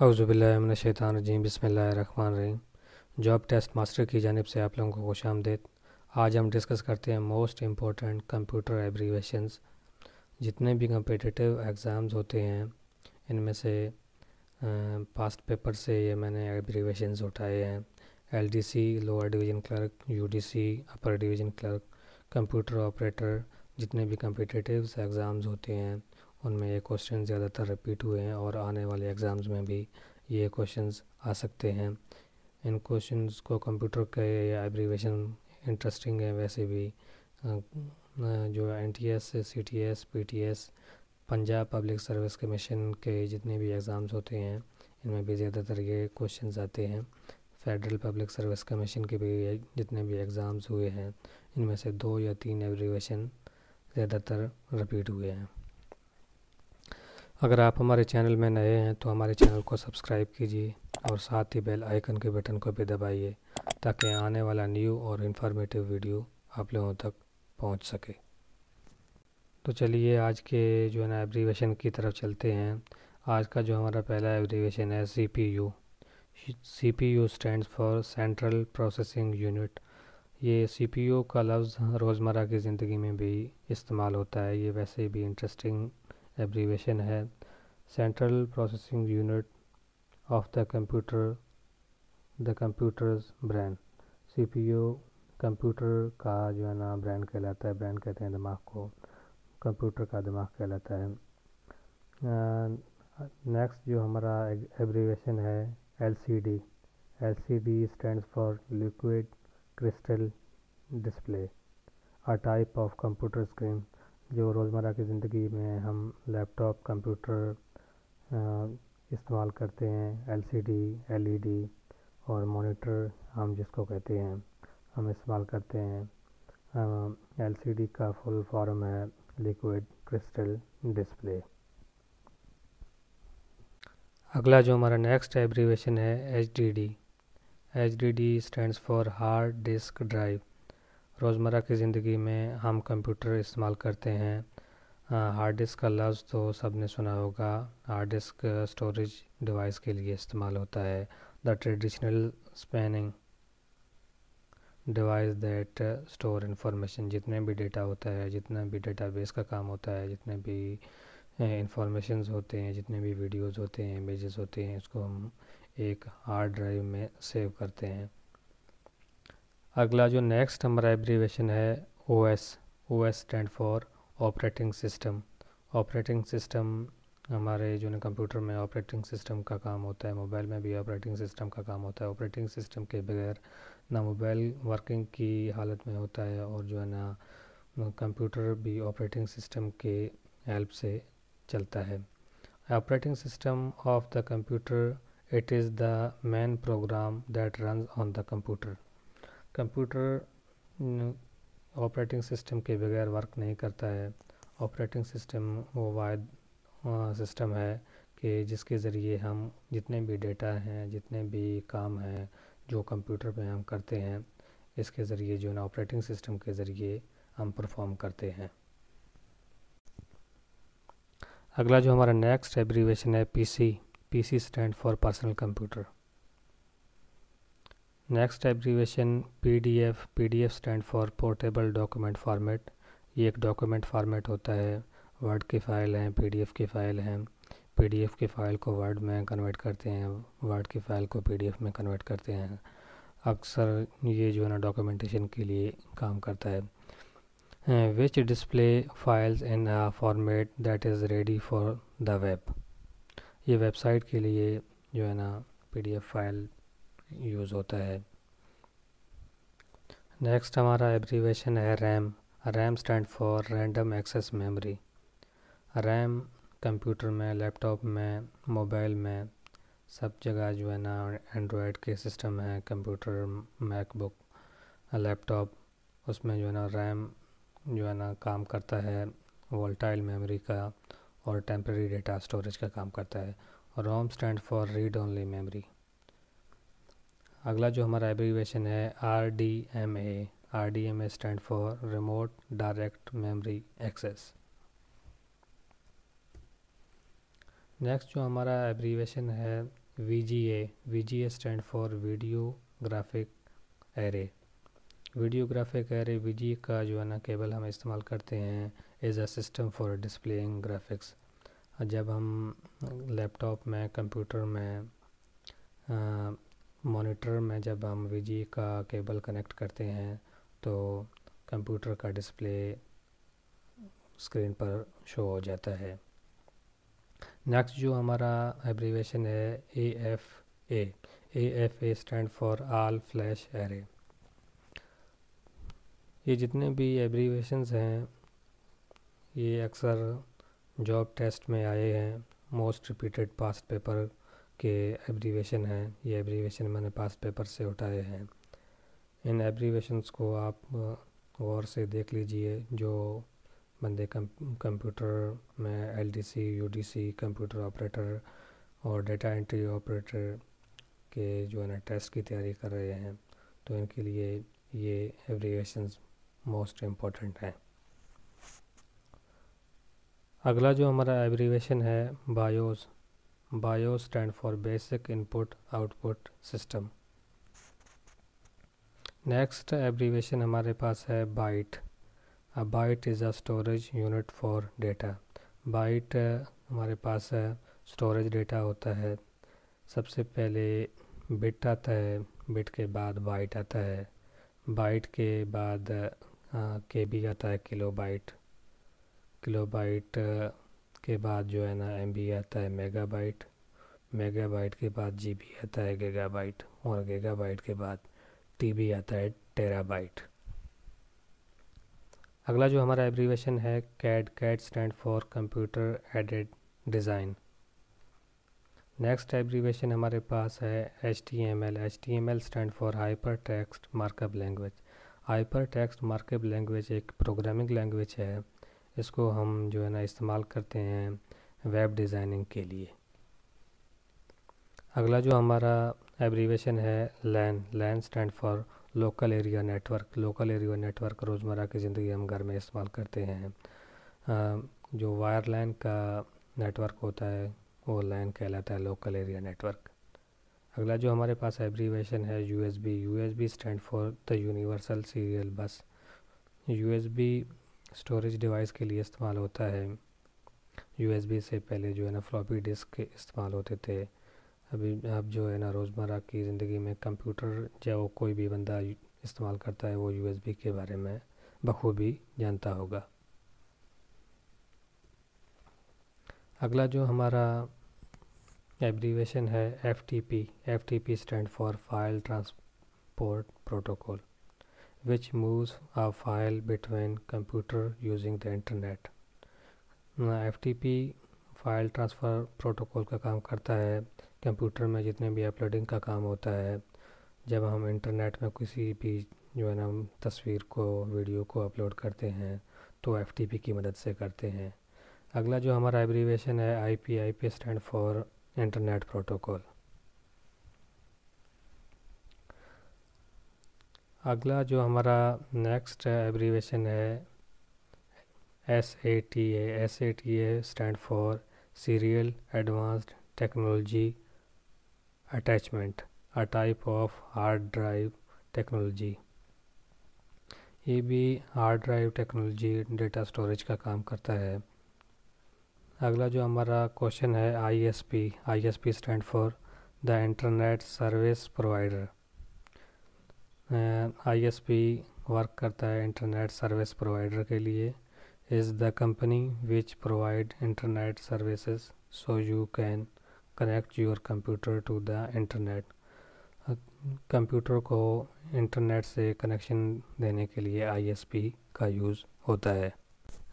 शैतान अवज़ुबिल्लिनशैतानजीम रही job test master की जानब से आप लोगों को खुश आमदेद आज हम डिस्कस करते हैं मोस्ट इम्पोर्टेंट कंप्यूटर एब्रीवेशन जितने भी कम्पिटिटिव एग्ज़ाम्स होते हैं इनमें से पास्ट पेपर से ये मैंने एब्रीवेशन उठाए हैं L D C lower division clerk U D C upper division clerk computer operator जितने भी कम्पिटिटिव एग्ज़ाम्स होते हैं उनमें ये क्वेश्चन ज़्यादातर रिपीट हुए हैं और आने वाले एग्ज़ाम्स में भी ये क्वेश्चन आ सकते हैं इन क्वेश्चन को कंप्यूटर के या एब्रीवेशन इंटरेस्टिंग है वैसे भी जो N T S C T S P T S Punjab public service commission के जितने भी एग्ज़ाम्स होते हैं इनमें भी ज़्यादातर ये क्वेश्चन आते हैं फेडरल पब्लिक सर्विस कमीशन के भी जितने भी एग्ज़ाम्स हुए हैं इनमें से दो या तीन एब्रीवेशन ज़्यादातर रिपीट हुए हैं अगर आप हमारे चैनल में नए हैं तो हमारे चैनल को सब्सक्राइब कीजिए और साथ ही बेल आइकन के बटन को भी दबाइए ताकि आने वाला न्यू और इन्फॉर्मेटिव वीडियो आप लोगों तक पहुंच सके तो चलिए आज के जो है ना एब्रीवेशन की तरफ चलते हैं आज का जो हमारा पहला एब्रीवेशन है C P U C P U stand for central processing unit ये सी पी यू का लफ्ज़ रोज़मर्रा की ज़िंदगी में भी इस्तेमाल होता है ये वैसे भी इंटरेस्टिंग एब्रीवेशन है central processing unit of the computer the computers brand CPU computer का जो है ना ब्रांड कहलाता है ब्रांड कहते हैं दिमाग को कंप्यूटर का दिमाग कहलाता है नेक्स्ट जो हमारा एब्रीवेशन है L L C D C D stand for liquid crystal display a type of computer screen जो रोज़मर्रा की ज़िंदगी में हम लैपटॉप कंप्यूटर इस्तेमाल करते हैं एलसीडी एलईडी और मॉनिटर हम जिसको कहते हैं हम इस्तेमाल करते हैं एलसीडी का फुल फॉर्म है लिक्विड क्रिस्टल डिस्प्ले अगला जो हमारा नेक्स्ट एब्रीवेशन है H D D H D D stand for hard disk drive रोज़मर्रा की ज़िंदगी में हम कंप्यूटर इस्तेमाल करते हैं हार्ड डिस्क का लफ्ज़ तो सब ने सुना होगा हार्ड डिस्क स्टोरेज डिवाइस के लिए इस्तेमाल होता है the traditional spanning device that store information जितने भी डेटा होता है जितना भी डेटा बेस का काम होता है जितने भी इंफॉर्मेशन होते हैं जितने भी वीडियोज़ होते हैं इमेज़ होते हैं उसको हम एक हार्ड ड्राइव में सेव करते हैं अगला जो नेक्स्ट हमारा एब्रीवेशन है O S O S stand for operating system operating system हमारे जो है कंप्यूटर में ऑपरेटिंग सिस्टम का काम होता है मोबाइल में भी ऑपरेटिंग सिस्टम का काम होता है ऑपरेटिंग सिस्टम के बगैर ना मोबाइल वर्किंग की हालत में होता है और जो है ना कंप्यूटर भी ऑपरेटिंग सिस्टम के हेल्प से चलता है operating system of the computer it is the main program that run on the computer computer operating system के बगैर वर्क नहीं करता है ऑपरेटिंग सिस्टम वो वायद सिस्टम है कि जिसके ज़रिए हम जितने भी डेटा हैं जितने भी काम हैं जो कंप्यूटर पे हम करते हैं इसके ज़रिए जो ना ऑपरेटिंग सिस्टम के ज़रिए हम परफॉर्म करते हैं अगला जो हमारा नेक्स्ट एब्रीवेशन है PC PC stand for personal computer next abbreviation PDF PDF stand for portable document format ये एक डॉक्यूमेंट फॉर्मेट होता है वर्ड की फ़ाइल हैं पीडीएफ की फ़ाइल हैं पीडीएफ की फ़ाइल को वर्ड में कन्वर्ट करते हैं वर्ड की फ़ाइल को पीडीएफ में कन्वर्ट करते हैं अक्सर ये जो है ना डॉक्यूमेंटेशन के लिए काम करता है which display files in a format that is ready for the web ये वेबसाइट के लिए जो है ना पीडीएफ फाइल यूज़ होता है नेक्स्ट हमारा एब्रीवेशन है RAM RAM stand for random access memory RAM computer में लैपटॉप में मोबाइल में सब जगह जो है ना एंड्रॉयड के सिस्टम है कंप्यूटर मैकबुक लैपटॉप उसमें जो है ना रैम जो है ना काम करता है वोल्टाइल मेमोरी का और टेम्प्रेरी डेटा स्टोरेज का काम करता है ROM stand for read only memory अगला जो हमारा एब्रीवेशन है R D M A R D M A stand for remote direct memory access next जो हमारा एब्रीवेशन है V G A V G A stand for video graphic array video graphic array V G का जो है ना cable हम इस्तेमाल करते हैं as a system for displaying graphics जब हम लैपटॉप में कंप्यूटर में मॉनिटर में जब हम वी का केबल कनेक्ट करते हैं तो कंप्यूटर का डिस्प्ले स्क्रीन पर शो हो जाता है नेक्स्ट जो हमारा एब्रीवेशन है A F A A F A stand for all flash array ये जितने भी एब्रीवेशंस हैं ये अक्सर जॉब टेस्ट में आए हैं मोस्ट रिपीटेड पास्ट पेपर के एब्रीवेशन हैं ये एब्रीवेशन मैंने पास पेपर से उठाए हैं इन एब्रीवेशंस को आप गौर से देख लीजिए जो बंदे कंप्यूटर में L D C U D C computer operator और डेटा एंट्री ऑपरेटर के जो है ना टेस्ट की तैयारी कर रहे हैं तो इनके लिए ये एब्रीवेशन मोस्ट इम्पॉर्टेंट हैं अगला जो हमारा एब्रीवेशन है BIOS bio stand for basic input output system next abbreviation हमारे पास है byte a byte is a storage unit for data byte हमारे पास स्टोरेज डेटा होता है सबसे पहले बिट आता है बिट के बाद बाइट आता है बाइट के बाद के बी आता है किलो बाइट किलो बाइट के बाद जो है ना एम आता है मेगाबाइट मेगाबाइट के बाद जी आता है गेगाबाइट और गेगाबाइट के बाद टी आता है टेराबाइट अगला जो हमारा एब्रीवेशन है CAD CAD stand for computer aided design next abbreviation हमारे पास है H T M L H T M L stand for hyper text markup language hyper text markup language एक प्रोग्रामिंग लैंग्वेज है इसको हम जो है ना इस्तेमाल करते हैं वेब डिज़ाइनिंग के लिए अगला जो हमारा एब्रीवेशन है LAN LAN stand for local area network local area network रोज़मर्रा की ज़िंदगी हम घर में इस्तेमाल करते हैं जो वायर लाइन का नेटवर्क होता है वो लाइन कहलाता है लोकल एरिया नेटवर्क अगला जो हमारे पास एब्रीवेशन है U S B U S B stand for the universal serial bus U S B storage device के लिए इस्तेमाल होता है यूएसबी से पहले जो है ना फ्लॉपी डिस्क इस्तेमाल होते थे अभी आप जो है ना रोज़मर्रा की ज़िंदगी में कंप्यूटर जो कोई भी बंदा इस्तेमाल करता है वो यूएसबी के बारे में बखूबी जानता होगा अगला जो हमारा एब्रीवेशन है F T P F T P stand for file transport protocol which moves a file between computer using the internet F T P file transfer protocol का काम करता है कंप्यूटर में जितने भी अपलोडिंग का काम होता है जब हम इंटरनेट में किसी भी जो है ना तस्वीर को वीडियो को अपलोड करते हैं तो एफ टी पी की मदद से करते हैं अगला जो हमारा एब्रीवेशन है I P I P stand for internet protocol अगला जो हमारा नेक्स्ट एब्रीवेशन है S A T A S A T A stand for serial advanced technology attachment a type of hard drive technology ये भी hard drive technology data storage का काम करता है अगला जो हमारा क्वेश्चन है I S P I S P stand for the internet service provider ISP uh, work करता है इंटरनेट सर्विस प्रोवाइडर के लिए is the company which provide internet services so you can connect your computer to the internet computer को internet से connection देने के लिए ISP का यूज़ होता है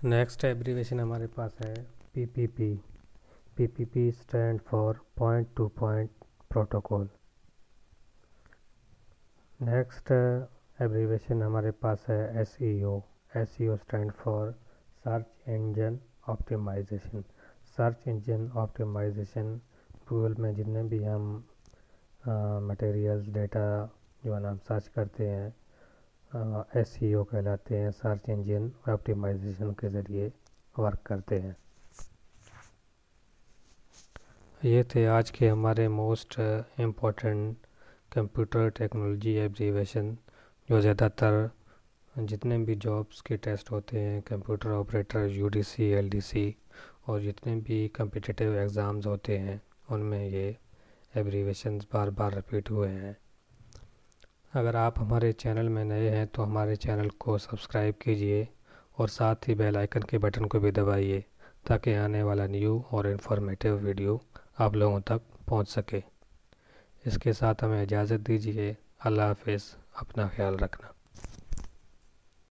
नेक्स्ट एब्रीवेशन हमारे पास है PPP PPP stand for point to point protocol next abbreviation uh, हमारे पास है S E O S E O stand for search engine optimization search engine optimization Google में जितने भी हम मटेरियल्स uh, डेटा जो है ना हम सर्च करते हैं एस सी ओ कहलाते हैं सर्च इंजन ऑप्टिमाइजेशन के ज़रिए वर्क करते हैं ये थे आज के हमारे most important uh, computer technology abbreviation जो ज़्यादातर जितने भी जॉब्स के टेस्ट होते हैं कंप्यूटर ऑपरेटर यूडीसी एलडीसी और जितने भी कम्पिटिटिव एग्ज़ाम्स होते हैं उनमें ये एब्रीवेशन बार बार रिपीट हुए हैं अगर आप हमारे चैनल में नए हैं तो हमारे चैनल को सब्सक्राइब कीजिए और साथ ही बेल आइकन के बटन को भी दबाइए ताकि आने वाला न्यू और इन्फॉर्मेटिव वीडियो आप लोगों तक पहुंच सके इसके साथ हमें इजाज़त दीजिए अल्लाह हाफ अपना ख्याल रखना